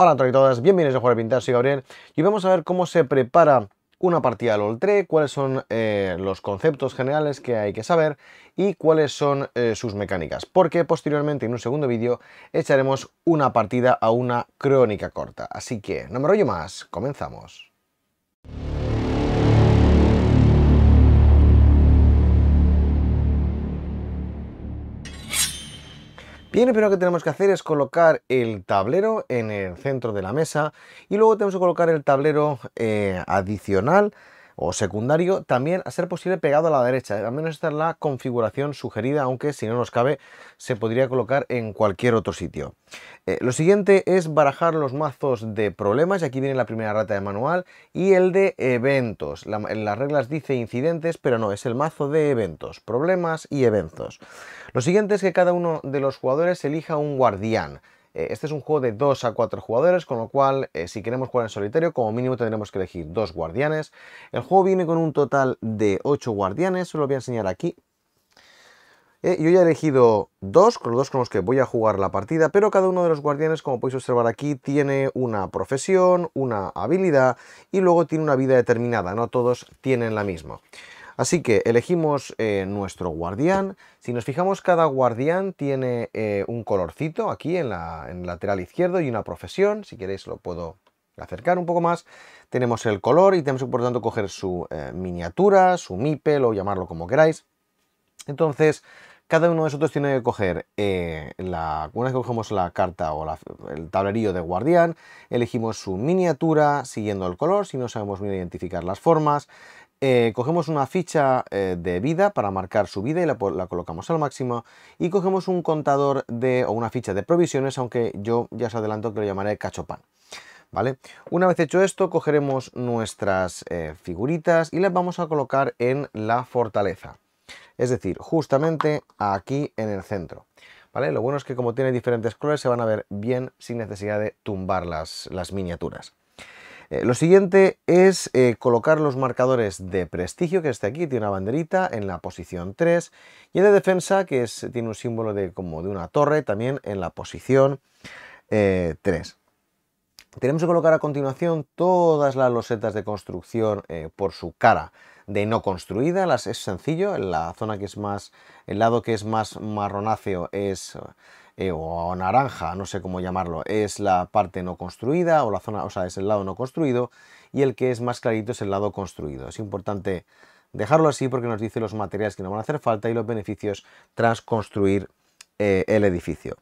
Hola a todos y todas, bienvenidos a Jugar Pintar, soy Gabriel y vamos a ver cómo se prepara una partida al LOL 3, cuáles son eh, los conceptos generales que hay que saber y cuáles son eh, sus mecánicas, porque posteriormente en un segundo vídeo echaremos una partida a una crónica corta, así que no me rollo más, comenzamos. Y lo primero que tenemos que hacer es colocar el tablero en el centro de la mesa y luego tenemos que colocar el tablero eh, adicional o secundario, también a ser posible pegado a la derecha. Al menos esta es la configuración sugerida, aunque si no nos cabe se podría colocar en cualquier otro sitio. Eh, lo siguiente es barajar los mazos de problemas, y aquí viene la primera rata de manual, y el de eventos. en las reglas dice incidentes, pero no, es el mazo de eventos, problemas y eventos. Lo siguiente es que cada uno de los jugadores elija un guardián. Eh, este es un juego de 2 a 4 jugadores, con lo cual eh, si queremos jugar en solitario, como mínimo tendremos que elegir dos guardianes. El juego viene con un total de 8 guardianes, os lo voy a enseñar aquí. Eh, yo ya he elegido dos, con los dos con los que voy a jugar la partida, pero cada uno de los guardianes, como podéis observar aquí, tiene una profesión, una habilidad y luego tiene una vida determinada, no todos tienen la misma. Así que elegimos eh, nuestro guardián. Si nos fijamos, cada guardián tiene eh, un colorcito aquí en, la, el lateral izquierdo y una profesión. Si queréis lo puedo acercar un poco más. Tenemos el color y tenemos que, por tanto, coger su eh, miniatura, su mipel o llamarlo como queráis. Entonces, cada uno de nosotros tiene que coger, eh, la, una vez que cogemos la carta o el tablerillo de guardián, elegimos su miniatura siguiendo el color, si no sabemos bien identificar las formas, eh, cogemos una ficha eh, de vida para marcar su vida y la, colocamos al máximo y cogemos un contador de o una ficha de provisiones, aunque yo ya os adelanto que lo llamaré cachopán. ¿Vale? Una vez hecho esto, cogeremos nuestras figuritas y las vamos a colocar en la fortaleza es decir, justamente aquí en el centro. ¿Vale? Lo bueno es que como tiene diferentes colores se van a ver bien sin necesidad de tumbar las, miniaturas. Eh, lo siguiente es eh, colocar los marcadores de prestigio, que este aquí tiene una banderita en la posición 3, y el de defensa, que tiene un símbolo de, como de una torre, también en la posición 3. Eh, tenemos que colocar a continuación todas las losetas de construcción eh, por su cara de no construida, las, es sencillo, en la zona que es más, el lado que es más marronáceo es eh, o naranja, no sé cómo llamarlo, es la parte no construida o la zona, o sea, es el lado no construido y el que es más clarito es el lado construido. Es importante dejarlo así porque nos dice los materiales que nos van a hacer falta y los beneficios tras construir eh, el edificio.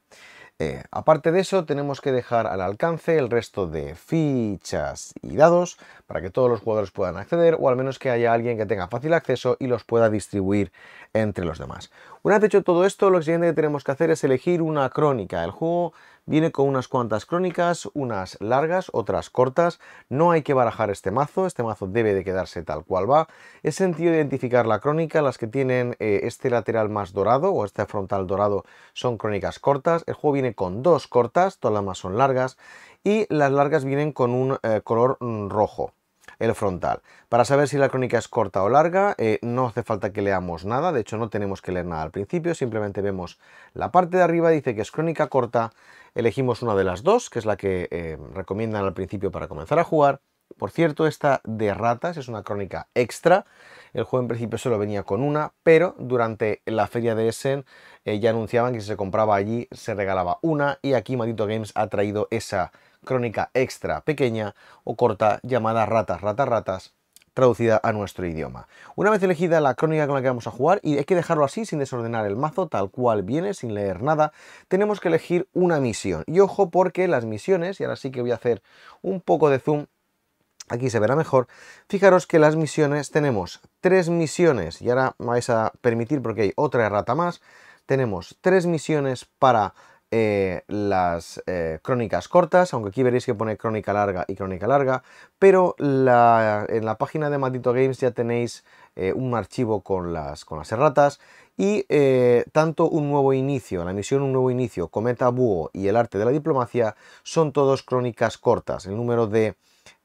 Eh, aparte de eso, tenemos que dejar al alcance el resto de fichas y dados para que todos los jugadores puedan acceder o al menos que haya alguien que tenga fácil acceso y los pueda distribuir entre los demás. Una vez hecho todo esto, lo siguiente que tenemos que hacer es elegir una crónica. del juego Viene con unas cuantas crónicas, unas largas, otras cortas. No hay que barajar este mazo, este mazo debe de quedarse tal cual va. Es sentido identificar la crónica, las que tienen eh, este lateral más dorado o este frontal dorado son crónicas cortas. El juego viene con dos cortas, todas las más son largas y las largas vienen con un eh, color mm, rojo el frontal. Para saber si la crónica es corta o larga, eh, no hace falta que leamos nada, de hecho no tenemos que leer nada al principio, simplemente vemos la parte de arriba, dice que es crónica corta, elegimos una de las dos, que es la que eh, recomiendan al principio para comenzar a jugar, por cierto, esta de ratas es una crónica extra. El juego en principio solo venía con una, pero durante la feria de Essen eh, ya anunciaban que si se compraba allí se regalaba una y aquí Maldito Games ha traído esa crónica extra pequeña o corta llamada Ratas, Ratas, Ratas traducida a nuestro idioma. Una vez elegida la crónica con la que vamos a jugar, y hay que dejarlo así sin desordenar el mazo, tal cual viene, sin leer nada, tenemos que elegir una misión. Y ojo porque las misiones, y ahora sí que voy a hacer un poco de zoom, Aquí se verá mejor. Fijaros que las misiones tenemos tres misiones, y ahora me vais a permitir porque hay otra errata más, tenemos tres misiones para eh, las eh, crónicas cortas, aunque aquí veréis que pone crónica larga y crónica larga, pero en la página de Maldito Games ya tenéis eh, un archivo con las, con las erratas y tanto un nuevo inicio, la misión un nuevo inicio, cometa búho y el arte de la diplomacia son todos crónicas cortas, el número de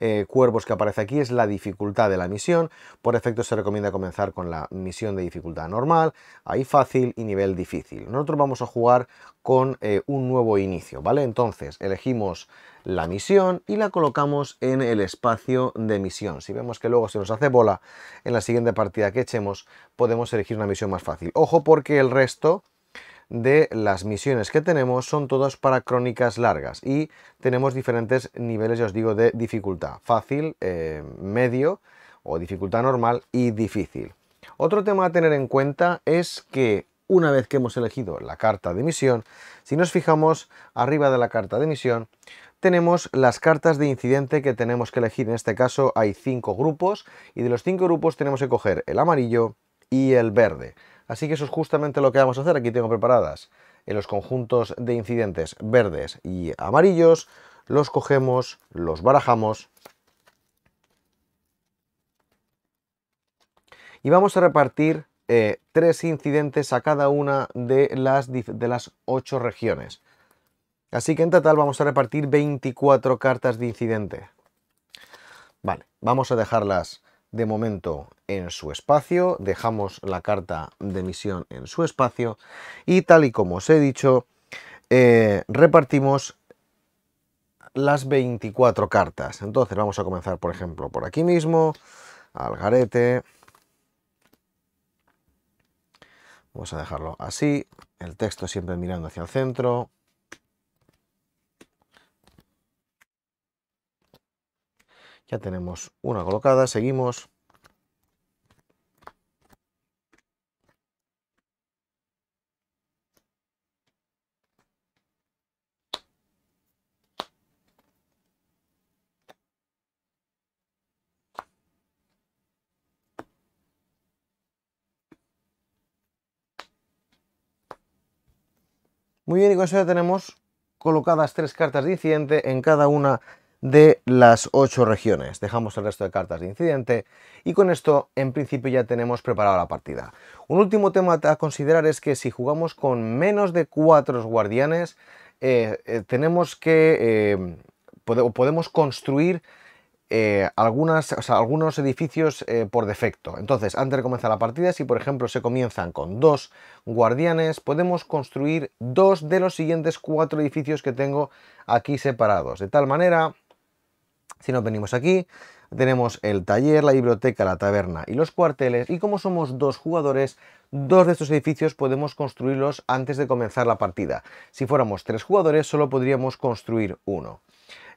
eh, cuervos que aparece aquí es la dificultad de la misión. Por efecto se recomienda comenzar con la misión de dificultad normal, ahí fácil y nivel difícil. Nosotros vamos a jugar con eh, un nuevo inicio, ¿vale? Entonces elegimos la misión y la colocamos en el espacio de misión. Si vemos que luego se nos hace bola en la siguiente partida que echemos, podemos elegir una misión más fácil. Ojo porque el resto de las misiones que tenemos son todas para crónicas largas y tenemos diferentes niveles, ya os digo, de dificultad. Fácil, eh, medio o dificultad normal y difícil. Otro tema a tener en cuenta es que una vez que hemos elegido la carta de misión, si nos fijamos arriba de la carta de misión, tenemos las cartas de incidente que tenemos que elegir. En este caso hay cinco grupos y de los cinco grupos tenemos que coger el amarillo y el verde. Así que eso es justamente lo que vamos a hacer. Aquí tengo preparadas en eh, los conjuntos de incidentes verdes y amarillos. Los cogemos, los barajamos. Y vamos a repartir eh, tres incidentes a cada una de las, de las ocho regiones. Así que en total vamos a repartir 24 cartas de incidente. Vale, vamos a dejarlas de momento en su espacio, dejamos la carta de misión en su espacio y tal y como os he dicho, eh, repartimos las 24 cartas. Entonces vamos a comenzar, por ejemplo, por aquí mismo, al garete. Vamos a dejarlo así, el texto siempre mirando hacia el centro. Ya tenemos una colocada, seguimos. Muy bien, y con eso ya tenemos colocadas tres cartas de incidente en cada una de las ocho regiones. Dejamos el resto de cartas de incidente y con esto en principio ya tenemos preparada la partida. Un último tema a considerar es que si jugamos con menos de cuatro guardianes eh, eh, tenemos que... Eh, podemos construir algunas, algunos edificios por defecto. Entonces, antes de comenzar la partida, si por ejemplo se comienzan con dos guardianes, podemos construir dos de los siguientes cuatro edificios que tengo aquí separados. De tal manera si nos venimos aquí, tenemos el taller, la biblioteca, la taberna y los cuarteles. Y como somos dos jugadores, dos de estos edificios podemos construirlos antes de comenzar la partida. Si fuéramos tres jugadores, solo podríamos construir uno.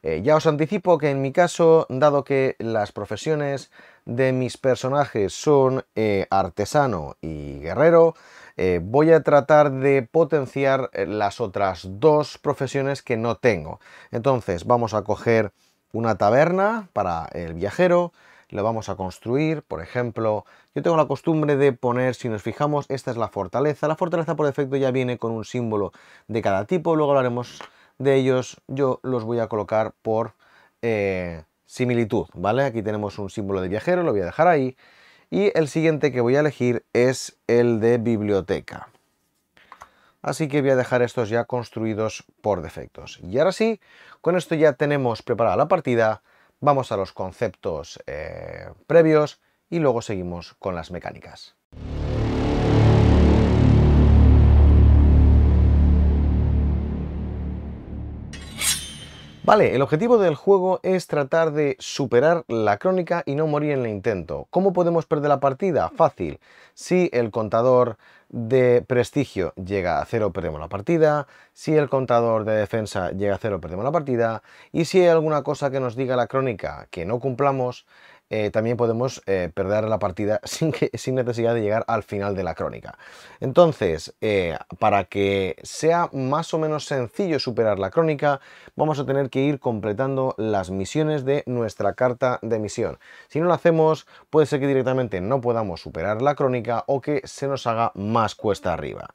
Eh, ya os anticipo que en mi caso, dado que las profesiones de mis personajes son eh, artesano y guerrero, eh, voy a tratar de potenciar las otras dos profesiones que no tengo. Entonces, vamos a coger una taberna para el viajero, lo vamos a construir, por ejemplo, yo tengo la costumbre de poner, si nos fijamos, esta es la fortaleza, la fortaleza por defecto ya viene con un símbolo de cada tipo, luego hablaremos de ellos, yo los voy a colocar por eh, similitud, ¿vale? Aquí tenemos un símbolo de viajero, lo voy a dejar ahí, y el siguiente que voy a elegir es el de biblioteca así que voy a dejar estos ya construidos por defectos. Y ahora sí, con esto ya tenemos preparada la partida, vamos a los conceptos eh, previos y luego seguimos con las mecánicas. Vale, el objetivo del juego es tratar de superar la crónica y no morir en el intento. ¿Cómo podemos perder la partida? Fácil. Si el contador de prestigio llega a cero, perdemos la partida. Si el contador de defensa llega a cero, perdemos la partida. Y si hay alguna cosa que nos diga la crónica que no cumplamos, eh, también podemos eh, perder la partida sin, que, sin necesidad de llegar al final de la crónica. Entonces, eh, para que sea más o menos sencillo superar la crónica, vamos a tener que ir completando las misiones de nuestra carta de misión. Si no lo hacemos, puede ser que directamente no podamos superar la crónica o que se nos haga más cuesta arriba.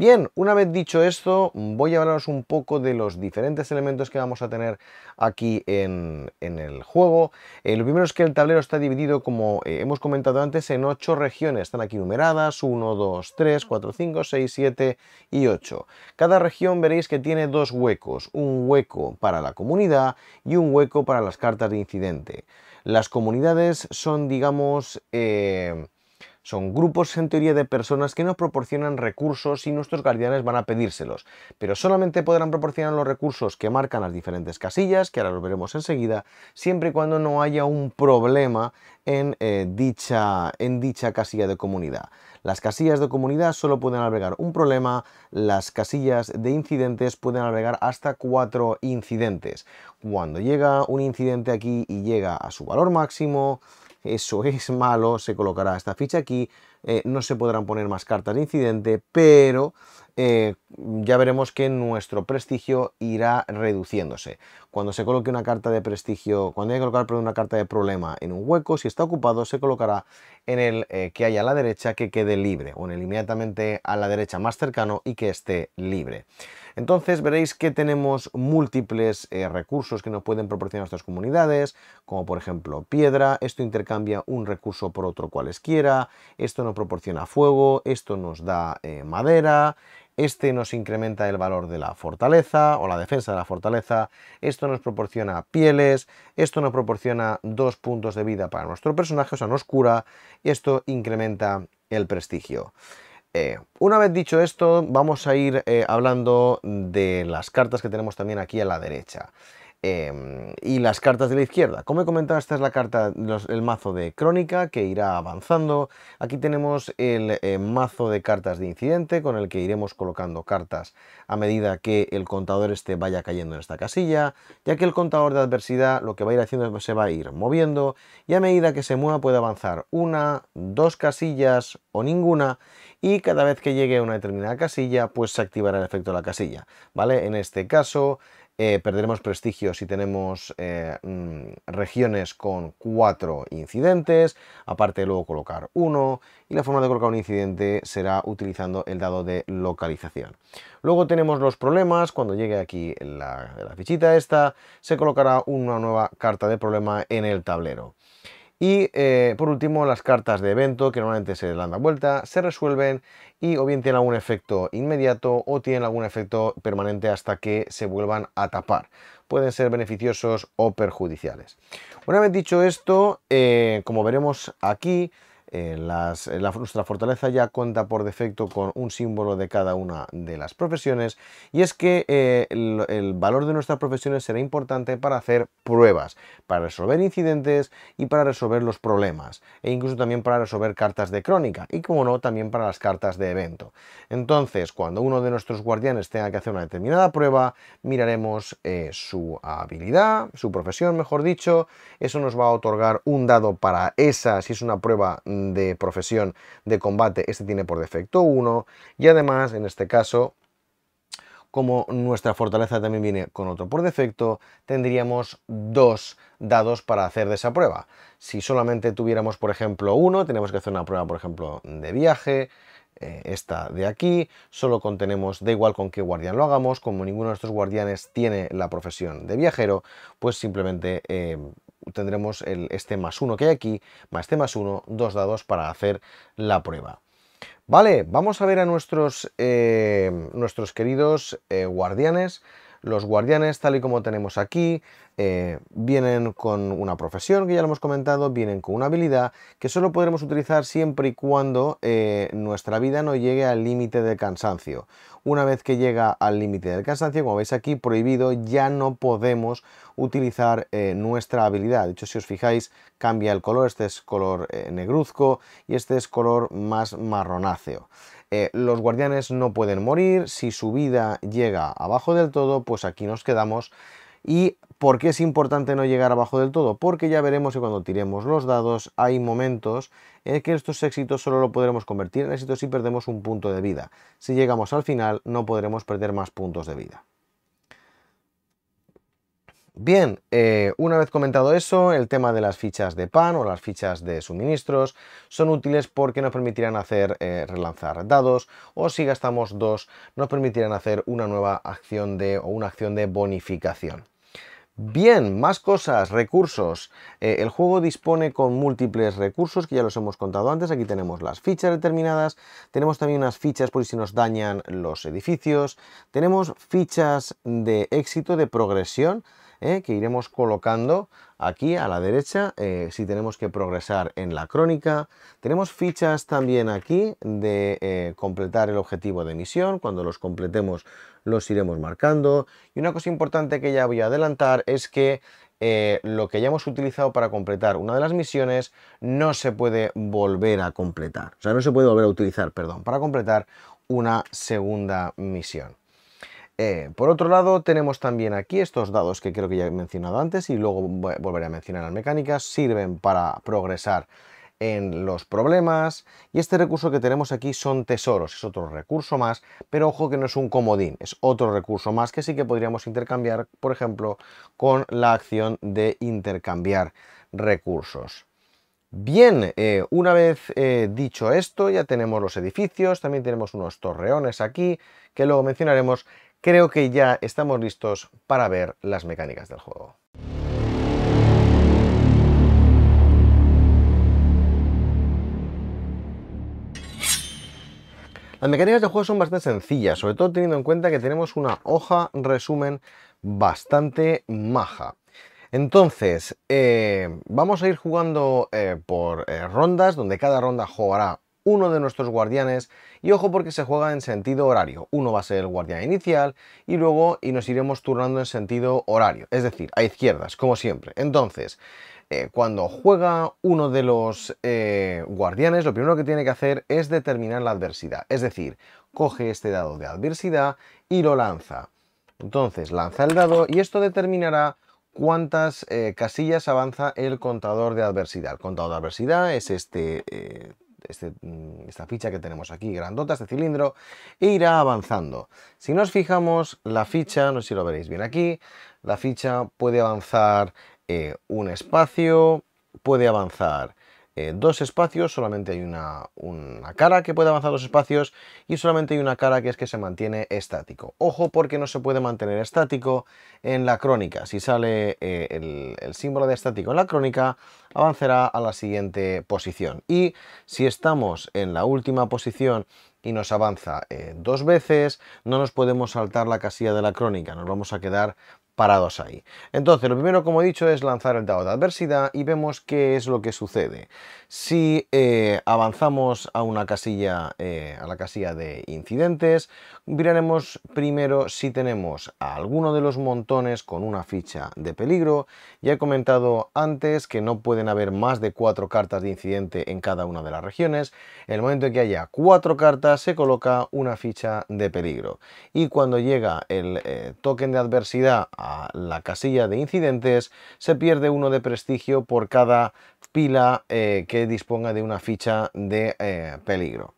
Bien, una vez dicho esto, voy a hablaros un poco de los diferentes elementos que vamos a tener aquí en, el juego. Eh, lo primero es que el tablero está dividido, como eh, hemos comentado antes, en 8 regiones. Están aquí numeradas, 1, 2, 3, 4, 5, 6, 7 y 8. Cada región veréis que tiene dos huecos, un hueco para la comunidad y un hueco para las cartas de incidente. Las comunidades son, digamos, eh, son grupos en teoría de personas que nos proporcionan recursos y nuestros guardianes van a pedírselos, pero solamente podrán proporcionar los recursos que marcan las diferentes casillas, que ahora lo veremos enseguida, siempre y cuando no haya un problema en, eh, dicha, en dicha casilla de comunidad. Las casillas de comunidad solo pueden albergar un problema, las casillas de incidentes pueden albergar hasta cuatro incidentes. Cuando llega un incidente aquí y llega a su valor máximo, eso es malo, se colocará esta ficha aquí, eh, no se podrán poner más cartas de incidente, pero eh, ya veremos que nuestro prestigio irá reduciéndose. Cuando se coloque una carta de prestigio, cuando hay que colocar una carta de problema en un hueco, si está ocupado, se colocará en el eh, que haya a la derecha que quede libre, o en el inmediatamente a la derecha más cercano y que esté libre. Entonces veréis que tenemos múltiples eh, recursos que nos pueden proporcionar nuestras comunidades, como por ejemplo piedra, esto intercambia un recurso por otro cualesquiera, esto nos proporciona fuego, esto nos da eh, madera, este nos incrementa el valor de la fortaleza o la defensa de la fortaleza, esto nos proporciona pieles, esto nos proporciona dos puntos de vida para nuestro personaje, o sea, nos cura, y esto incrementa el prestigio. Eh, una vez dicho esto, vamos a ir eh, hablando de las cartas que tenemos también aquí a la derecha. Em, y las cartas de la izquierda. Como he comentado, esta es la carta, el mazo de crónica que irá avanzando. Aquí tenemos el eh, mazo de cartas de incidente con el que iremos colocando cartas a medida que el contador este vaya cayendo en esta casilla, ya que el contador de adversidad lo que va a ir haciendo es que se va a ir moviendo y a medida que se mueva puede avanzar una, dos casillas o ninguna y cada vez que llegue a una determinada casilla pues se activará el efecto de la casilla, ¿vale? En este caso eh, perderemos prestigio si tenemos eh, mm, regiones con cuatro incidentes, aparte de luego colocar uno, y la forma de colocar un incidente será utilizando el dado de localización. Luego tenemos los problemas, cuando llegue aquí la, la fichita esta, se colocará una nueva carta de problema en el tablero. Y eh, por último, las cartas de evento, que normalmente se dan la vuelta, se resuelven y o bien tienen algún efecto inmediato o tienen algún efecto permanente hasta que se vuelvan a tapar. Pueden ser beneficiosos o perjudiciales. Una vez dicho esto, eh, como veremos aquí, eh, las, eh, la, nuestra fortaleza ya cuenta por defecto con un símbolo de cada una de las profesiones y es que eh, el, valor de nuestras profesiones será importante para hacer pruebas, para resolver incidentes y para resolver los problemas e incluso también para resolver cartas de crónica y como no también para las cartas de evento. Entonces cuando uno de nuestros guardianes tenga que hacer una determinada prueba miraremos su habilidad, su profesión mejor dicho, eso nos va a otorgar un dado para esa si es una prueba de profesión de combate, este tiene por defecto uno y además en este caso como nuestra fortaleza también viene con otro por defecto, tendríamos dos dados para hacer de esa prueba. Si solamente tuviéramos, por ejemplo, uno, tenemos que hacer una prueba, por ejemplo, de viaje, eh, esta de aquí, solo contenemos, da igual con qué guardián lo hagamos, como ninguno de nuestros guardianes tiene la profesión de viajero, pues simplemente eh, tendremos el, este más uno que hay aquí, más este más uno, dos dados para hacer la prueba. Vale, vamos a ver a nuestros, eh, nuestros queridos eh, guardianes. Los guardianes, tal y como tenemos aquí, eh, vienen con una profesión, que ya lo hemos comentado, vienen con una habilidad que solo podremos utilizar siempre y cuando eh, nuestra vida no llegue al límite del cansancio. Una vez que llega al límite del cansancio, como veis aquí, prohibido, ya no podemos utilizar eh, nuestra habilidad. De hecho, si os fijáis, cambia el color. Este es color negruzco y este es color más marronáceo. Eh, los guardianes no pueden morir, si su vida llega abajo del todo, pues aquí nos quedamos. ¿Y por qué es importante no llegar abajo del todo? Porque ya veremos que cuando tiremos los dados hay momentos en que estos éxitos solo lo podremos convertir en éxitos si perdemos un punto de vida. Si llegamos al final no podremos perder más puntos de vida. Bien, eh, una vez comentado eso, el tema de las fichas de PAN o las fichas de suministros son útiles porque nos permitirán hacer eh, relanzar dados o si gastamos dos nos permitirán hacer una nueva acción de o una acción de bonificación. Bien, más cosas, recursos. Eh, el juego dispone con múltiples recursos que ya los hemos contado antes. Aquí tenemos las fichas determinadas, tenemos también unas fichas por si nos dañan los edificios, tenemos fichas de éxito, de progresión, ¿eh? que iremos colocando aquí a la derecha eh, si tenemos que progresar en la crónica. Tenemos fichas también aquí de eh, completar el objetivo de misión. Cuando los completemos los iremos marcando. Y una cosa importante que ya voy a adelantar es que lo que ya hemos utilizado para completar una de las misiones no se puede volver a completar. O sea, no se puede volver a utilizar, perdón, para completar una segunda misión. Eh, por otro lado, tenemos también aquí estos dados que creo que ya he mencionado antes y luego eh, volveré a mencionar las mecánicas. Sirven para progresar en los problemas y este recurso que tenemos aquí son tesoros, es otro recurso más, pero ojo que no es un comodín, es otro recurso más que sí que podríamos intercambiar, por ejemplo, con la acción de intercambiar recursos. Bien, eh, una vez dicho esto, ya tenemos los edificios, también tenemos unos torreones aquí, que luego mencionaremos, creo que ya estamos listos para ver las mecánicas del juego. Las mecánicas del juego son bastante sencillas, sobre todo teniendo en cuenta que tenemos una hoja resumen bastante maja. Entonces, eh, vamos a ir jugando eh, por eh, rondas, donde cada ronda jugará uno de nuestros guardianes y ojo porque se juega en sentido horario. Uno va a ser el guardián inicial y luego y nos iremos turnando en sentido horario, es decir, a izquierdas, como siempre. Entonces, eh, cuando juega uno de los eh, guardianes, lo primero que tiene que hacer es determinar la adversidad. Es decir, coge este dado de adversidad y lo lanza. Entonces lanza el dado y esto determinará cuántas eh, casillas avanza el contador de adversidad. El contador de adversidad es este este, mm, esta ficha que tenemos aquí, grandota, este cilindro, e irá avanzando. Si nos fijamos, la ficha, no sé si lo veréis bien aquí, la ficha puede avanzar eh, un espacio, puede avanzar eh, dos espacios, solamente hay una, una cara que puede avanzar dos espacios y solamente hay una cara que es que se mantiene estático. Ojo porque no se puede mantener estático en la crónica. Si sale eh, el, símbolo de estático en la crónica, avanzará a la siguiente posición. Y si estamos en la última posición y nos avanza eh, dos veces, no nos podemos saltar la casilla de la crónica, nos vamos a quedar parados ahí. Entonces, lo primero, como he dicho, es lanzar el dado de adversidad y vemos qué es lo que sucede. Si eh, avanzamos a una casilla, eh, a la casilla de incidentes, miraremos primero si tenemos a alguno de los montones con una ficha de peligro. Ya he comentado antes que no pueden haber más de cuatro cartas de incidente en cada una de las regiones. En el momento en que haya cuatro cartas, se coloca una ficha de peligro. Y cuando llega el eh, token de adversidad a la, casilla de incidentes, se pierde uno de prestigio por cada pila eh, que disponga de una ficha de eh, peligro.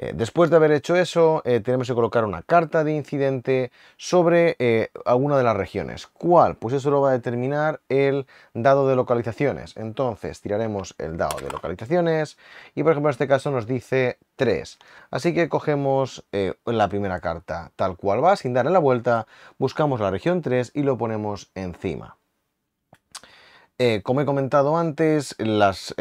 Eh, después de haber hecho eso, eh, tenemos que colocar una carta de incidente sobre eh, alguna de las regiones. ¿Cuál? Pues eso lo va a determinar el dado de localizaciones. Entonces, tiraremos el dado de localizaciones y, por ejemplo, en este caso nos dice 3. Así que cogemos la primera carta tal cual va, sin darle la vuelta, buscamos la región 3 y lo ponemos encima. Eh, como he comentado antes, eh, las,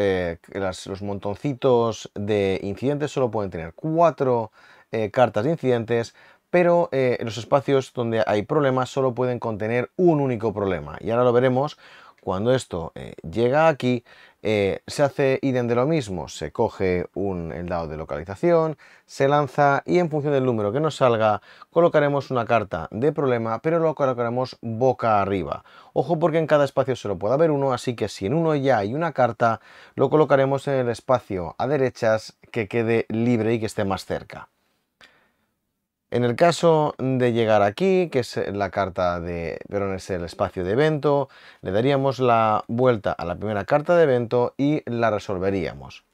los montoncitos de incidentes solo pueden tener cuatro eh, cartas de incidentes, pero los espacios donde hay problemas solo pueden contener un único problema. Y ahora lo veremos cuando esto eh, llega aquí, eh, se hace idem de lo mismo, se coge un, el dado de localización, se lanza y en función del número que nos salga colocaremos una carta de problema, pero lo colocaremos boca arriba. Ojo porque en cada espacio solo puede haber uno, así que si en uno ya hay una carta, lo colocaremos en el espacio a derechas que quede libre y que esté más cerca. En el caso de llegar aquí, que es eh, la carta de, perdón, es el espacio de evento, le daríamos la vuelta a la primera carta de evento y la resolveríamos.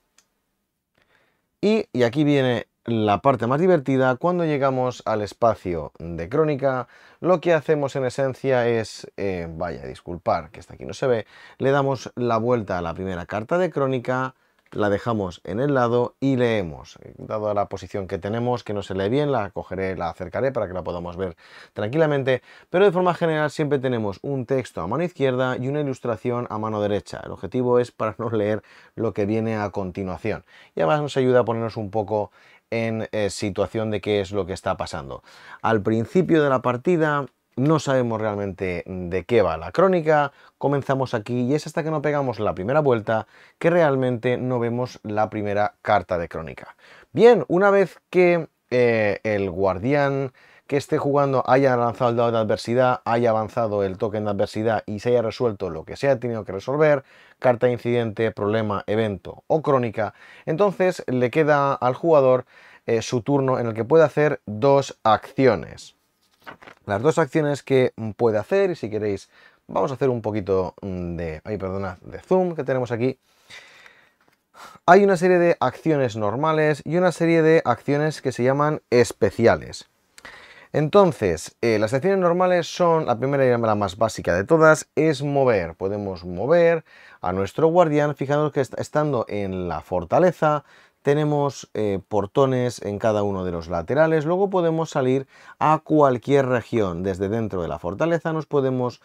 Y, y aquí viene la parte más divertida, cuando llegamos al espacio de crónica, lo que hacemos en esencia es, eh, vaya, disculpar que hasta aquí no se ve, le damos la vuelta a la primera carta de crónica, la dejamos en el lado y leemos. Dado la posición que tenemos, que no se lee bien, la cogeré, la acercaré para que la podamos ver tranquilamente, pero de forma general siempre tenemos un texto a mano izquierda y una ilustración a mano derecha. El objetivo es para no leer lo que viene a continuación. Y además nos ayuda a ponernos un poco en eh, situación de qué es lo que está pasando. Al principio de la partida no sabemos realmente mm, de qué va la crónica, comenzamos aquí y es hasta que no pegamos la primera vuelta que realmente no vemos la primera carta de crónica. Bien, una vez que eh, el guardián que esté jugando haya lanzado el dado de adversidad, haya avanzado el token de adversidad y se haya resuelto lo que se ha tenido que resolver, carta incidente, problema, evento o crónica, entonces le queda al jugador eh, su turno en el que puede hacer dos acciones las dos acciones que puede hacer y si queréis vamos a hacer un poquito de, ay perdona de zoom que tenemos aquí. Hay una serie de acciones normales y una serie de acciones que se llaman especiales. Entonces, eh, las acciones normales son, la primera y la más básica de todas, es mover. Podemos mover a nuestro guardián, fijaros que está estando en la fortaleza, tenemos eh, portones en cada uno de los laterales, luego podemos salir a cualquier región, desde dentro de la fortaleza nos podemos...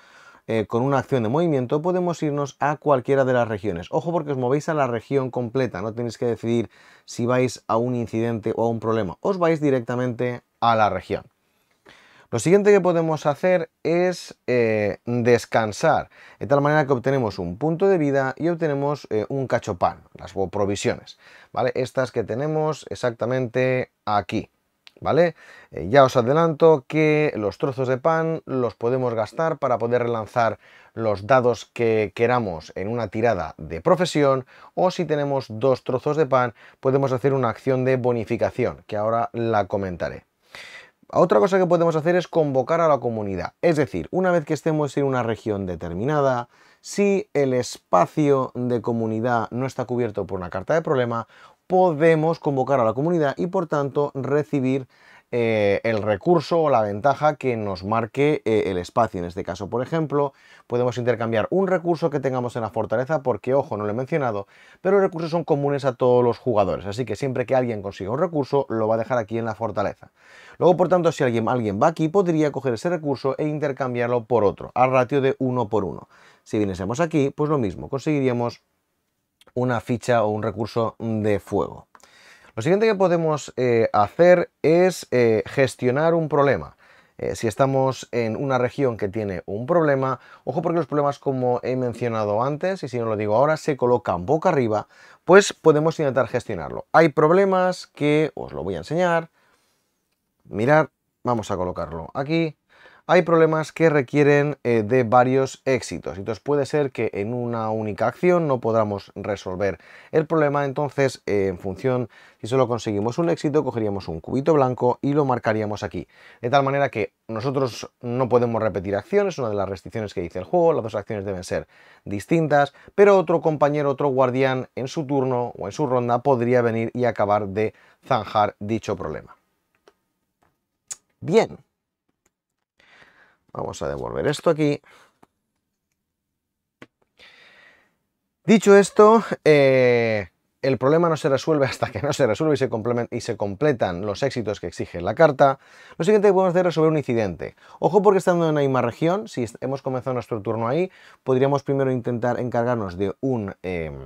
Eh, con una acción de movimiento podemos irnos a cualquiera de las regiones. Ojo porque os movéis a la región completa, no tenéis que decidir si vais a un incidente o a un problema, os vais directamente a la región. Lo siguiente que podemos hacer es eh, descansar, de tal manera que obtenemos un punto de vida y obtenemos eh, un un pan, las provisiones, ¿vale? Estas que tenemos exactamente aquí, ¿vale? Eh, ya os adelanto que los trozos de pan los podemos gastar para poder relanzar los dados que queramos en una tirada de profesión o si tenemos dos trozos de pan podemos hacer una acción de bonificación, que ahora la comentaré. Otra cosa que podemos hacer es convocar a la comunidad. Es decir, una vez que estemos en una región determinada, si el espacio de comunidad no está cubierto por una carta de problema, podemos convocar a la comunidad y por tanto recibir eh, el recurso o la ventaja que nos marque eh, el espacio. En este caso, por ejemplo, podemos intercambiar un recurso que tengamos en la fortaleza, porque, ojo, no lo he mencionado, pero los recursos son comunes a todos los jugadores, así que siempre que alguien consiga un recurso, lo va a dejar aquí en la fortaleza. Luego, por tanto, si alguien, alguien va aquí, podría coger ese recurso e intercambiarlo por otro, al ratio de uno por uno. Si viniésemos aquí, pues lo mismo, conseguiríamos una ficha o un recurso de fuego. Lo siguiente que podemos eh, hacer es eh, gestionar un problema. Eh, si estamos en una región que tiene un problema, ojo porque los problemas como he mencionado antes, y si no lo digo ahora, se colocan boca arriba, pues podemos intentar gestionarlo. Hay problemas que os lo voy a enseñar. Mirar, vamos a colocarlo aquí hay problemas que requieren eh, de varios éxitos. Entonces puede ser que en una única acción no podamos resolver el problema. Entonces, en función, si solo conseguimos un éxito, cogeríamos un cubito blanco y lo marcaríamos aquí. De tal manera que nosotros no podemos repetir acciones, una de las restricciones que dice el juego, las dos acciones deben ser distintas, pero otro compañero, otro guardián en su turno o en su ronda podría venir y acabar de zanjar dicho problema. Bien, Vamos a devolver esto aquí. Dicho esto, eh, el problema no se resuelve hasta que no se resuelve y se, y se, completan los éxitos que exige la carta. Lo siguiente que podemos hacer es resolver un incidente. Ojo porque estando en la misma región, si hemos comenzado nuestro turno ahí, podríamos primero intentar encargarnos de un... Eh,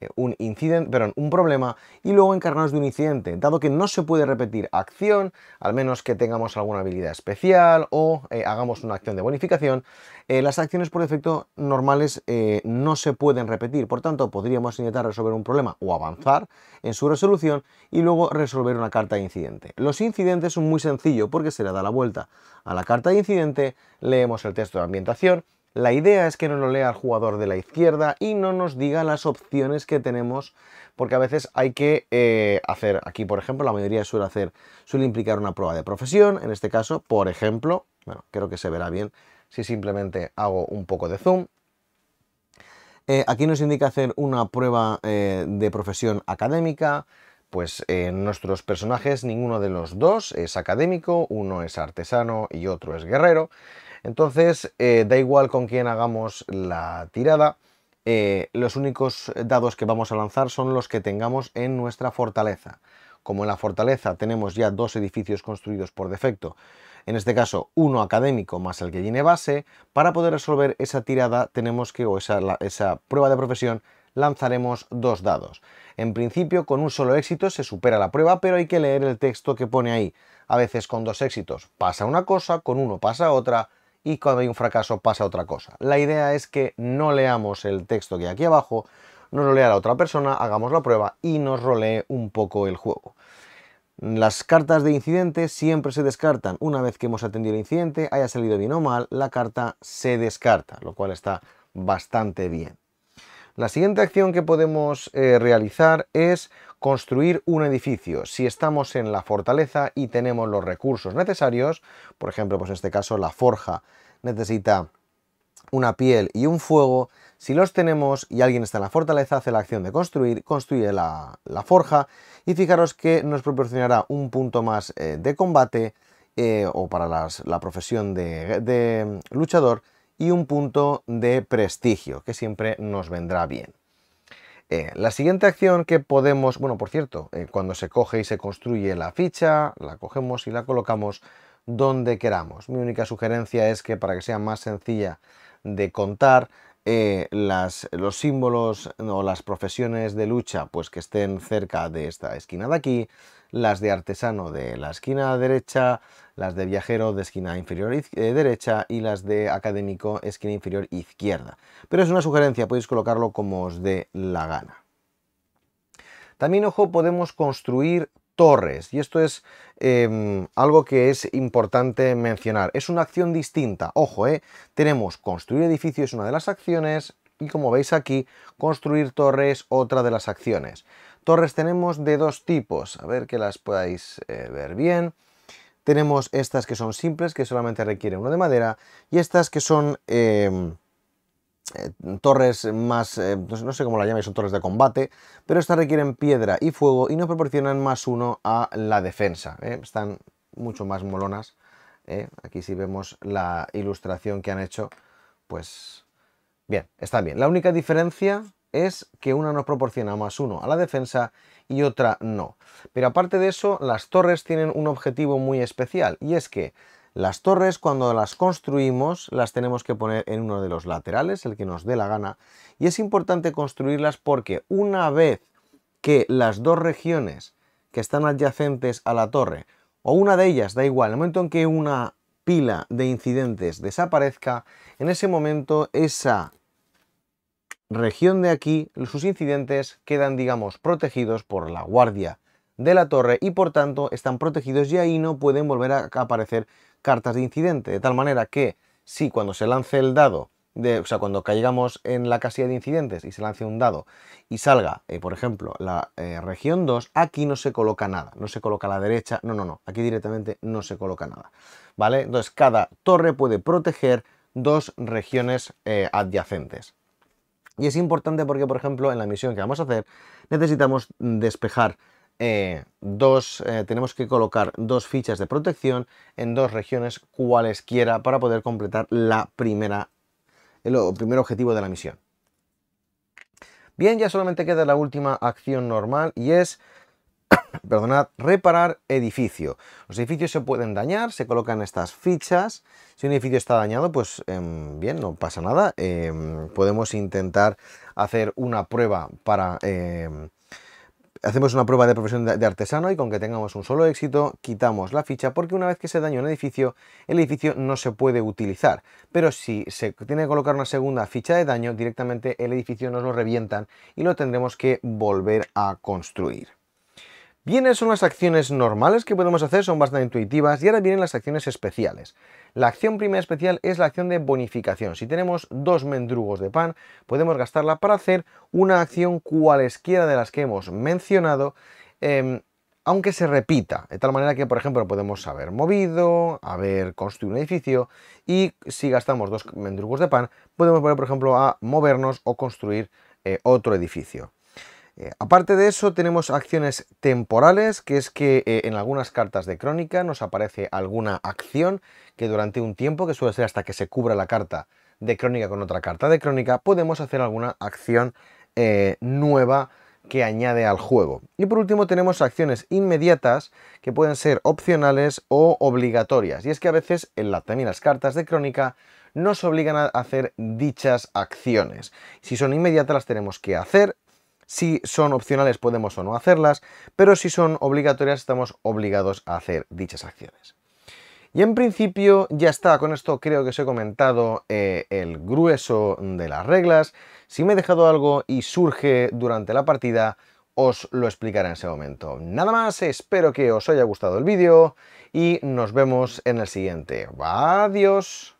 eh, un incidente, perdón, un problema y luego encargarnos de un incidente, dado que no se puede repetir acción, al menos que tengamos alguna habilidad especial o eh, hagamos una acción de bonificación, eh, las acciones por defecto normales no se pueden repetir, por tanto podríamos intentar resolver un problema o avanzar en su resolución y luego resolver una carta de incidente. Los incidentes son muy sencillos porque se le da la vuelta a la carta de incidente, leemos el texto de ambientación la idea es que no lo lea el jugador de la izquierda y no nos diga las opciones que tenemos, porque a veces hay que eh, hacer, aquí por ejemplo, la mayoría suele hacer, suele implicar una prueba de profesión, en este caso, por ejemplo, bueno, creo que se verá bien si simplemente hago un poco de zoom. Eh, aquí nos indica hacer una prueba eh, de profesión académica, pues en nuestros personajes, ninguno de los dos es académico, uno es artesano y otro es guerrero. Entonces, eh, da igual con quién hagamos la tirada, eh, los únicos dados que vamos a lanzar son los que tengamos en nuestra fortaleza. Como en la fortaleza tenemos ya dos edificios construidos por defecto, en este caso uno académico más el que tiene base, para poder resolver esa tirada tenemos que, o esa, esa prueba de profesión, lanzaremos dos dados. En principio con un solo éxito se supera la prueba, pero hay que leer el texto que pone ahí. A veces con dos éxitos pasa una cosa, con uno pasa otra, y cuando hay un fracaso pasa otra cosa. La idea es que no leamos el texto que hay aquí abajo, nos lo lea la otra persona, hagamos la prueba y nos rolee un poco el juego. Las cartas de incidente siempre se descartan. Una vez que hemos atendido el incidente, haya salido bien o mal, la carta se descarta, lo cual está bastante bien. La siguiente acción que podemos eh, realizar es construir un edificio. Si estamos en la fortaleza y tenemos los recursos necesarios, por ejemplo, pues en este caso la forja necesita una piel y un fuego, si los tenemos y alguien está en la fortaleza, hace la acción de construir, construye la, forja y fijaros que nos proporcionará un punto más eh, de combate eh, o para la profesión de luchador y un punto de prestigio, que siempre nos vendrá bien. Eh, la siguiente acción que podemos, bueno, por cierto, eh, cuando se coge y se construye la ficha, la cogemos y la colocamos donde queramos. Mi única sugerencia es que para que sea más sencilla de contar, eh, los símbolos o las profesiones de lucha, pues que estén cerca de esta esquina de aquí, las de artesano de la esquina derecha, las de viajero de esquina inferior eh, derecha y las de académico esquina inferior izquierda. Pero es una sugerencia, podéis colocarlo como os dé la gana. También, ojo, podemos construir torres y esto es em, algo que es importante mencionar. Es una acción distinta, ojo, eh, tenemos construir edificios una de las acciones y como veis aquí, construir torres otra de las acciones. Torres tenemos de dos tipos, a ver que las podáis eh, ver bien. Tenemos estas que son simples, que solamente requieren uno de madera, y estas que son em, eh, torres más, eh, no sé cómo la llamáis, son torres de combate, pero estas requieren piedra y fuego y nos proporcionan más uno a la defensa. están mucho más molonas. Aquí si vemos la ilustración que han hecho, pues bien, está bien. La única diferencia es que una nos proporciona más uno a la defensa y otra no. Pero aparte de eso, las torres tienen un objetivo muy especial y es que las torres cuando las construimos las tenemos que poner en uno de los laterales, el que nos dé la gana, y es importante construirlas porque una vez que las dos regiones que están adyacentes a la torre, o una de ellas, da igual, en el momento en que una pila de incidentes desaparezca, en ese momento esa región de aquí sus incidentes quedan, digamos, protegidos por la guardia de la torre y por tanto están protegidos y ahí no pueden volver a aparecer cartas de incidente. De tal manera que si cuando se lance el dado, de, o sea, cuando caigamos en la casilla de incidentes y se lance un dado y salga, eh, por ejemplo, la eh, región 2, aquí no se coloca nada, no se coloca a la derecha, no, no, no, aquí directamente no se coloca nada, ¿vale? Entonces cada torre puede proteger dos regiones eh, adyacentes. Y es importante porque, por ejemplo, en la misión que vamos a hacer, necesitamos despejar eh, dos, eh, tenemos que colocar dos fichas de protección en dos regiones cualesquiera para poder completar la primera, el primer objetivo de la misión. Bien, ya solamente queda la última acción normal y es perdonad, reparar edificio. Los edificios se pueden dañar, se colocan estas fichas. Si un edificio está dañado, pues em, bien, no pasa nada. Em, podemos intentar hacer una prueba para... Em, hacemos una prueba de profesión de artesano y con que tengamos un solo éxito quitamos la ficha porque una vez que se daña un edificio, el edificio no se puede utilizar. Pero si se tiene que colocar una segunda ficha de daño, directamente el edificio nos lo revientan y lo tendremos que volver a construir. Bien, son las acciones normales que podemos hacer, son bastante intuitivas, y ahora vienen las acciones especiales. La acción primera especial es la acción de bonificación. Si tenemos dos mendrugos de pan, podemos gastarla para hacer una acción cualesquiera de las que hemos mencionado, em, aunque se repita, de tal manera que, por ejemplo, podemos haber movido, haber construido un edificio, y si gastamos dos mendrugos de pan, podemos poner por ejemplo, a movernos o construir eh, otro edificio. Eh, aparte de eso, tenemos acciones temporales, que es que eh, en algunas cartas de crónica nos aparece alguna acción que durante un tiempo, que suele ser hasta que se cubra la carta de crónica con otra carta de crónica, podemos hacer alguna acción eh, nueva que añade al juego. Y por último tenemos acciones inmediatas que pueden ser opcionales o obligatorias. Y es que a veces en también las cartas de crónica nos obligan a hacer dichas acciones. Si son inmediatas las tenemos que hacer si son opcionales podemos o no hacerlas, pero si son obligatorias estamos obligados a hacer dichas acciones. Y en principio ya está, con esto creo que os he comentado eh, el grueso de las reglas. Si me he dejado algo y surge durante la partida, os lo explicaré en ese momento. Nada más, espero que os haya gustado el vídeo y nos vemos en el siguiente. Adiós.